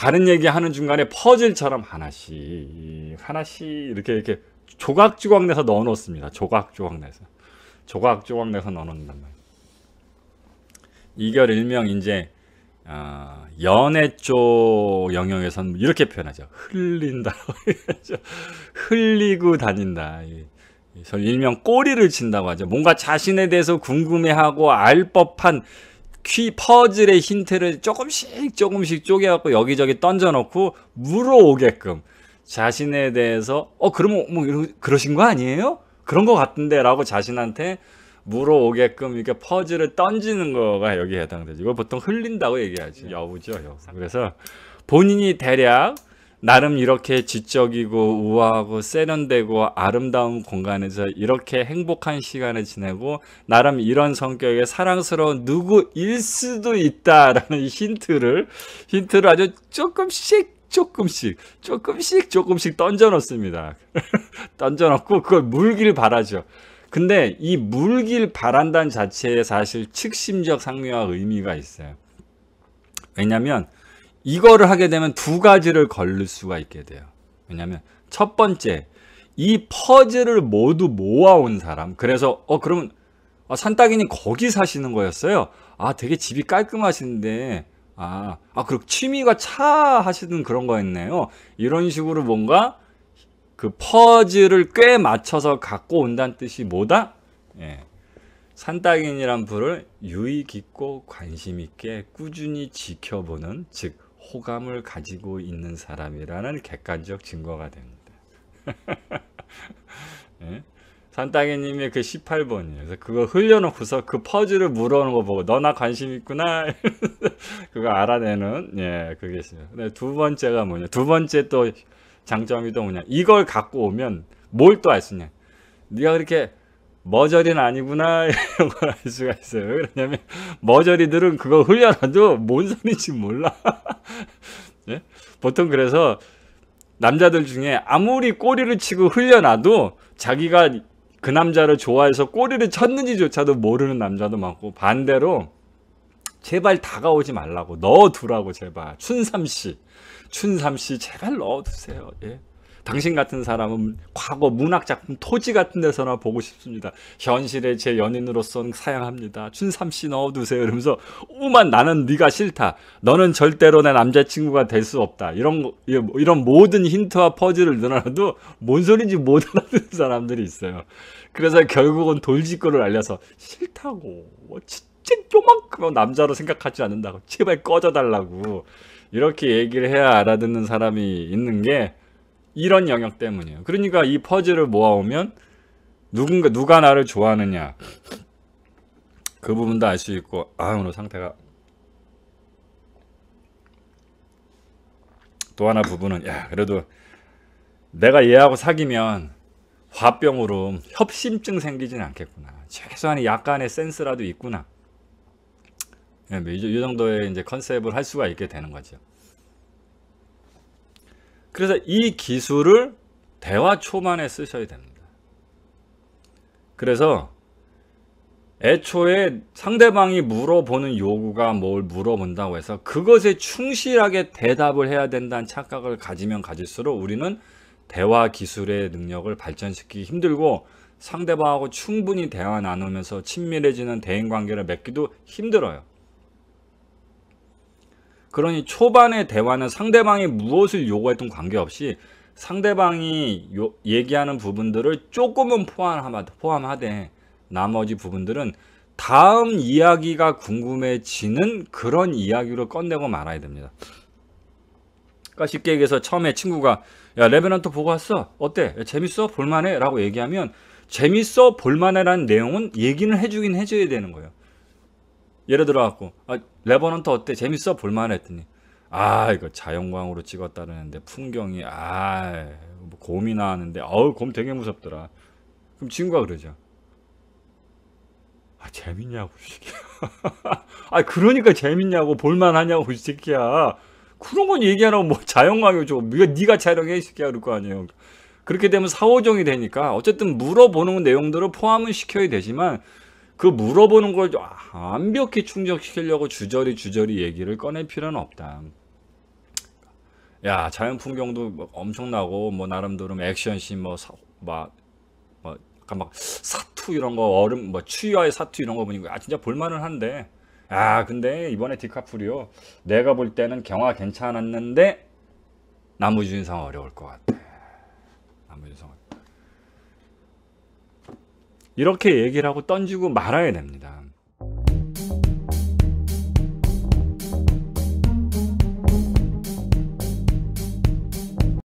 다른 얘기하는 중간에 퍼즐처럼 하나씩 하나씩 이렇게 이렇게 조각조각 내서 넣어 놓습니다. 조각조각 내서 조각조각 내서 넣어 놓는단 말이에요. 이걸 일명 이제 어, 연애 쪽 영역에서는 이렇게 표현하죠. 흘린다. 흘리고 다닌다. 일명 꼬리를 친다고 하죠. 뭔가 자신에 대해서 궁금해하고 알 법한 퀴 퍼즐의 힌트를 조금씩 조금씩 쪼개갖고 여기저기 던져놓고 물어오게끔 자신에 대해서 어 그러면 뭐이러 그러신 거 아니에요? 그런 거 같은데라고 자신한테 물어오게끔 이렇게 퍼즐을 던지는 거가 여기에 해당되죠. 이걸 보통 흘린다고 얘기하지. 여우죠, 여우. 그래서 본인이 대략 나름 이렇게 지적이고 우아하고 세련되고 아름다운 공간에서 이렇게 행복한 시간을 지내고 나름 이런 성격의 사랑스러운 누구일 수도 있다라는 힌트를 힌트를 아주 조금씩 조금씩 조금씩 조금씩 던져 놓습니다. 던져 놓고 그걸 물길 바라죠. 근데 이 물길 바란다는 자체에 사실 측심적 상미와 의미가 있어요. 왜냐면 이거를 하게 되면 두 가지를 걸릴 수가 있게 돼요. 왜냐하면 첫 번째, 이 퍼즐을 모두 모아온 사람. 그래서 어 그러면 아, 산따기님 거기 사시는 거였어요? 아 되게 집이 깔끔하신데 아, 아 그리고 취미가 차 하시는 그런 거였네요. 이런 식으로 뭔가 그 퍼즐을 꽤 맞춰서 갖고 온다는 뜻이 뭐다? 예. 산따기니란 불을 유의 깊고 관심 있게 꾸준히 지켜보는 즉 호감을 가지고 있는 사람이라는 객관적 증거가 됩니다. 예? 산따개님의 그 18번이에요. 그거 흘려놓고서 그 퍼즐을 물어오는 거 보고 너나 관심 있구나 그거 알아내는 예 그게 있어요. 근두 번째가 뭐냐 두 번째 또 장점이 또 뭐냐 이걸 갖고 오면 뭘 또알수 있냐 네가 그렇게 머저리는 아니구나 이런 알 수가 있어요. 왜냐면 머저리들은 그거 흘려놔도 뭔 소리인지 몰라. 예? 보통 그래서 남자들 중에 아무리 꼬리를 치고 흘려놔도 자기가 그 남자를 좋아해서 꼬리를 쳤는지조차도 모르는 남자도 많고 반대로 제발 다가오지 말라고 넣어두라고 제발 춘삼씨 춘삼씨 제발 넣어두세요 예. 당신 같은 사람은 과거 문학 작품 토지 같은 데서나 보고 싶습니다. 현실의 제 연인으로선 사양합니다. 춘삼 씨 넣어두세요. 이러면서 오만 나는 네가 싫다. 너는 절대로 내 남자친구가 될 수 없다. 이런 이런 모든 힌트와 퍼즐을 넣어놔도 뭔 소린지 못 알아듣는 사람들이 있어요. 그래서 결국은 돌직구를 알려서 싫다고 뭐 진짜 요만큼 남자로 생각하지 않는다고 제발 꺼져달라고 이렇게 얘기를 해야 알아듣는 사람이 있는 게 이런 영역 때문이에요. 그러니까 이 퍼즐을 모아오면 누군가 누가 나를 좋아하느냐 그 부분도 알 수 있고 아 오늘 상태가 또 하나 부분은 야 그래도 내가 얘하고 사귀면 화병으로 협심증 생기진 않겠구나 최소한 약간의 센스라도 있구나 예, 뭐 이 정도의 이제 컨셉을 할 수가 있게 되는 거죠. 그래서 이 기술을 대화 초반에 쓰셔야 됩니다. 그래서 애초에 상대방이 물어보는 요구가 뭘 물어본다고 해서 그것에 충실하게 대답을 해야 된다는 착각을 가지면 가질수록 우리는 대화 기술의 능력을 발전시키기 힘들고 상대방하고 충분히 대화 나누면서 친밀해지는 대인관계를 맺기도 힘들어요. 그러니 초반의 대화는 상대방이 무엇을 요구했던 관계없이 상대방이 요, 얘기하는 부분들을 조금은 포함하, 포함하되 나머지 부분들은 다음 이야기가 궁금해지는 그런 이야기로 꺼내고 말아야 됩니다. 그러니까 쉽게 얘기해서 처음에 친구가 야 레베넌트 보고 왔어 어때 재밌어 볼만해 라고 얘기하면 재밌어 볼만해라는 내용은 얘기는 해주긴 해줘야 되는 거예요. 예를 들어갖고 아, 레버넌트 어때 재밌어 볼만 했더니 아 이거 자연광으로 찍었다는데 풍경이 아 뭐 곰이 나왔는데 어우 곰 되게 무섭더라 그럼 친구가 그러죠 아 재밌냐고 이새아 그러니까 재밌냐고 볼만하냐고 이 새끼야 그런 건 얘기하라고 뭐 자연광이 죠 네가 네가 촬영해 이 새끼야 그럴 거 아니에요 그렇게 되면 사오정이 되니까 어쨌든 물어보는 내용들을 포함은 시켜야 되지만 그 물어보는 걸 완벽히 충족시키려고 주저리 주저리 얘기를 꺼낼 필요는 없다. 야 자연 풍경도 뭐 엄청나고 뭐 나름대로 액션씬 뭐막 뭐 약간 뭐, 그러니까 막 사투 이런 거 얼음 뭐 추위와의 사투 이런 거 보니까 아 진짜 볼만은 한데 아 근데 이번에 디카프리오 내가 볼 때는 경화 괜찮았는데 나무준상 어려울 것 같아. 나무준상 이렇게 얘기를 하고 던지고 말아야 됩니다.